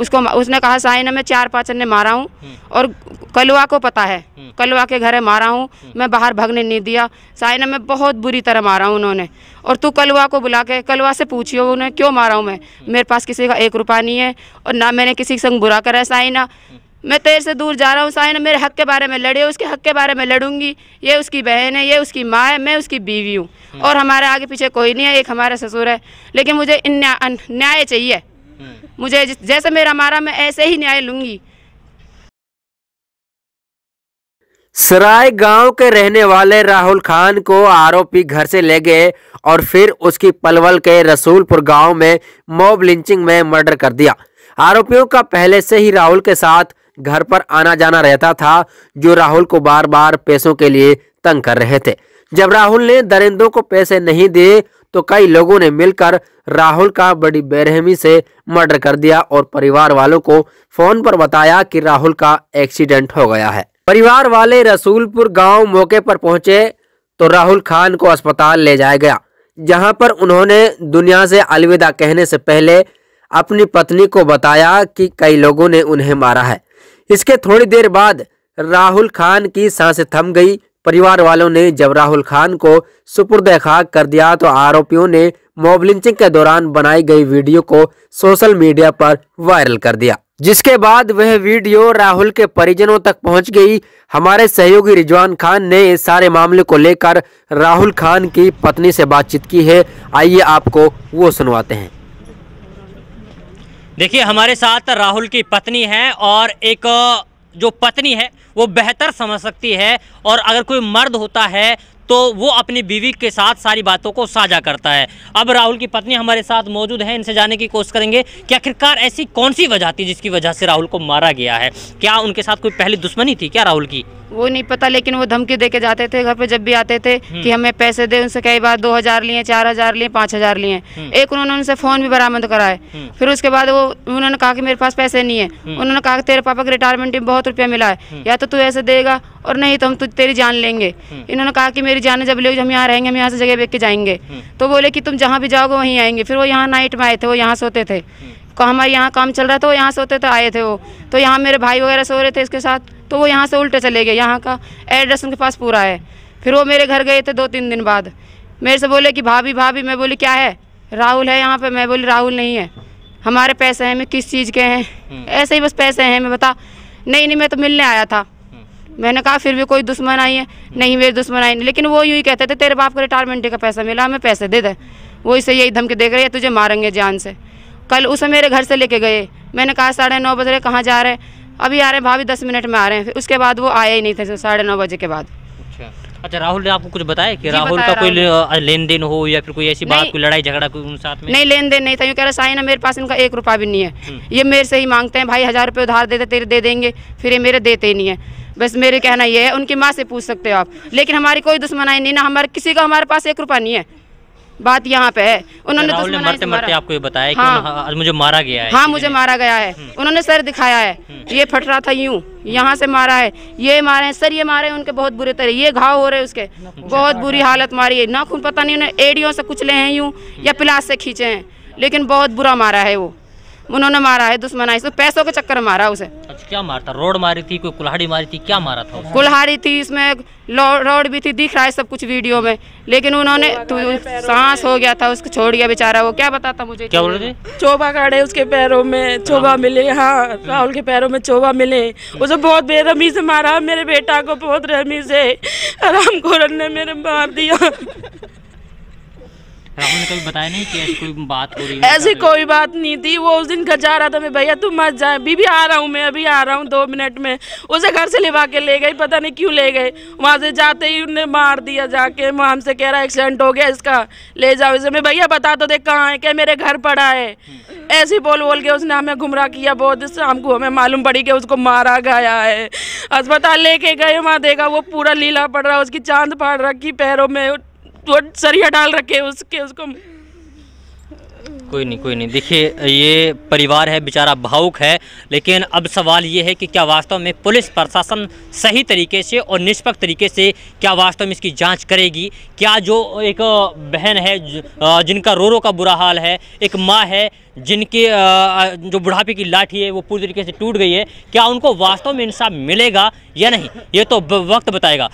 उसको उसने कहा साइन मैं चार पाँच ने मारा हूँ हम्म। और कलवा को पता है हम्म। कलवा के है मारा हूँ हम्म। मैं बाहर भागने नहीं दिया साइन मैं बहुत बुरी तरह मारा हूँ उन्होंने और तू कलवा को बुला के कलवा से पूछियो उन्हें क्यों मारा हूँ मैं मेरे पास किसी का एक रुपया नहीं है और ना मैंने किसी के संग बुरा करा है साइना मैं तेर से दूर जा रहा हूँ साइना मेरे हक के बारे में लड़े उसके हक के बारे में लड़ूंगी ये उसकी बहन है ये उसकी माँ है मैं उसकी बीवी हूँ और हमारे आगे पीछे कोई नहीं है एक हमारा ससुर है लेकिन मुझे न्याय चाहिए मुझे जैसे मेरा मारा मैं ऐसे ही न्याय लूंगी सराय गांव के रहने वाले राहुल खान को आरोपी घर से ले गए और फिर उसकी पलवल के रसूलपुर गांव में मॉब लिंचिंग में मर्डर कर दिया आरोपियों का पहले से ही राहुल के साथ घर पर आना जाना रहता था जो राहुल को बार बार पैसों के लिए तंग कर रहे थे जब राहुल ने दरिंदों को पैसे नहीं दिए तो कई लोगों ने मिलकर राहुल का बड़ी बेरहमी से मर्डर कर दिया और परिवार वालों को फोन पर बताया कि राहुल का एक्सीडेंट हो गया है परिवार वाले रसूलपुर गांव मौके पर पहुंचे तो राहुल खान को अस्पताल ले जाया गया जहां पर उन्होंने दुनिया से अलविदा कहने से पहले अपनी पत्नी को बताया कि कई लोगों ने उन्हें मारा है इसके थोड़ी देर बाद राहुल खान की सांसें थम गई परिवार वालों ने जब राहुल खान को सुपुर्द खाक कर दिया तो आरोपियों ने मॉब लिंचिंग के दौरान बनाई गई वीडियो को सोशल मीडिया पर वायरल कर दिया जिसके बाद वह वीडियो राहुल के परिजनों तक पहुंच गई हमारे सहयोगी रिजवान खान ने इस सारे मामले को लेकर राहुल खान की पत्नी से बातचीत की है आइए आपको वो सुनवाते हैं देखिए हमारे साथ राहुल की पत्नी है और एक जो पत्नी है वो बेहतर समझ सकती है और अगर कोई मर्द होता है तो वो अपनी बीवी के साथ सारी बातों को साझा करता है अब राहुल की पत्नी हमारे साथ मौजूद है इनसे जाने की कोशिश करेंगे कि आखिरकार ऐसी कौन सी वजह थी जिसकी वजह से राहुल को मारा गया है क्या उनके साथ कोई पहली दुश्मनी थी क्या राहुल की वो नहीं पता लेकिन वो धमकी दे के जाते थे घर पे जब भी आते थे हम्म। कि हमें पैसे दे उनसे कई बार दो हजार लिए चार हजार लिए पाँच हजार लिए हम्म। एक उन्होंने उनसे फ़ोन भी बरामद कराए हम्म। फिर उसके बाद वो उन्होंने कहा कि मेरे पास पैसे नहीं है उन्होंने कहा कि तेरे पापा के रिटायरमेंट में बहुत रुपया मिला है या तो तू ऐसे देगा और नहीं तो हम तुझ तेरी जान लेंगे इन्होंने कहा कि मेरी जान जब ले हम यहाँ रहेंगे हम यहाँ से जगह बेच के जाएंगे तो बोले कि तुम जहाँ भी जाओगे वहीं आएंगे फिर वो यहाँ नाइट में आए थे वो यहाँ सोते थे का हमारे यहाँ काम चल रहा था वो यहाँ से होते तो आए थे वो तो यहाँ मेरे भाई वगैरह सो रहे थे इसके साथ तो वो यहाँ से उल्टे चले गए यहाँ का एड्रेस उनके पास पूरा है फिर वो मेरे घर गए थे दो तीन दिन बाद मेरे से बोले कि भाभी भाभी मैं बोली क्या है राहुल है यहाँ पर मैं बोली राहुल नहीं है हमारे पैसे हैं मैं किस चीज़ के हैं हम्म। ऐसे ही बस पैसे हैं मैं बता नहीं नहीं मैं तो मिलने आया था हम्म। मैंने कहा फिर भी कोई दुश्मन आई है हम्म। नहीं मेरे दुश्मन आई नहीं लेकिन वो यूँ ही कहते थे तेरे बाप को रिटायरमेंट का पैसा मिला हमें पैसे दे दे वो इसे यही धमके देख रही है तुझे मारेंगे जान से कल उसे मेरे घर से लेके गए मैंने कहा साढ़े नौ बज रहे कहाँ जा रहे अभी आ रहे भाभी दस मिनट में आ रहे हैं फिर उसके बाद वो आया ही नहीं थे तो साढ़े नौ बजे के बाद अच्छा अच्छा राहुल ने आपको कुछ बताया कि राहुल का कोई लेन देन हो या फिर कोई ऐसी बात कोई लड़ाई झगड़ा कोई साथ में नहीं लेन देन नहीं था यूँ कह रहा साइन है मेरे पास इनका एक रुपया भी नहीं है हम्म। ये मेरे से ही मांगते हैं भाई हज़ार रुपये उधार देते तेरे दे देंगे फिर ये मेरे देते ही नहीं है बस मेरे कहना ये है उनकी माँ से पूछ सकते हो आप लेकिन हमारी कोई दुश्मनाई नहीं ना हमारे किसी का हमारे पास एक रुपया नहीं है बात यहाँ पे है उन्होंने तो राहुल ने मरते मरते आपको ये बताया कि हाँ।, हाँ, मुझे मारा गया है हाँ मुझे मारा गया है हम्म। उन्होंने सर दिखाया है हम्म। ये फट रहा था यूँ यहाँ से मारा है ये मारे हैं सर ये मारे हैं उनके बहुत बुरे तरह ये घाव हो रहे हैं उसके बहुत बुरी हालत मारी है नाखून पता नहीं उन्हें एडियो से कुचले हैं यूँ या हम्म। पिलास से खींचे हैं लेकिन बहुत बुरा मारा है वो उन्होंने मारा है दुश्मन आई पैसों के चक्कर मारा उसे अच्छा क्या मारता रोड मारी थी कोई कुल्हाड़ी मारी थी क्या मारा था कुल्हाड़ी थी इसमें रोड भी थी दिख रहा है सब कुछ वीडियो में लेकिन उन्होंने तो सांस हो गया था उसको छोड़ गया बेचारा वो क्या बताता मुझे क्या बोले चोबा काटे उसके पैरों में चोबा हाँ। मिले हाँ राहुल के पैरों में चोबा मिले उसे बहुत बेरहमी से मारा मेरे बेटा को बहुत रहमी से राम को मेरे मार दिया राहुल ने कभी बताया नहीं कि ऐसी कोई बात हो रही ऐसी कोई बात नहीं थी वो उस दिन घर जा रहा था मैं भैया तुम मत जाए बीबी आ रहा हूँ मैं अभी आ रहा हूँ दो मिनट में उसे घर से लिवा के ले गई पता नहीं क्यों ले गए वहाँ से जाते ही उन्हें मार दिया जाके वहाँ हमसे कह रहा एक्सीडेंट हो गया इसका ले जाओ इसे मैं भैया बता तो देख कहाँ है क्या मेरे घर पड़ा है ऐसे बोल बोल के उसने हमें गुमराह किया बहुत शाम को हमें मालूम पड़ी कि उसको मारा गया है अस्पताल लेके गए वहाँ देखा वो पूरा लीला पड़ रहा है उसकी चांद पड़ रखी पैरों में सरिया डाल रखे उसके उसको कोई नहीं कोई नहीं देखिए ये परिवार है बेचारा भावुक है लेकिन अब सवाल ये है कि क्या वास्तव में पुलिस प्रशासन सही तरीके से और निष्पक्ष तरीके से क्या वास्तव में इसकी जांच करेगी क्या जो एक बहन है जिनका रो रो का बुरा हाल है एक माँ है जिनके जो बुढ़ापे की लाठी है वो पूरी तरीके से टूट गई है क्या उनको वास्तव में इंसाफ मिलेगा या नहीं ये तो वक्त बताएगा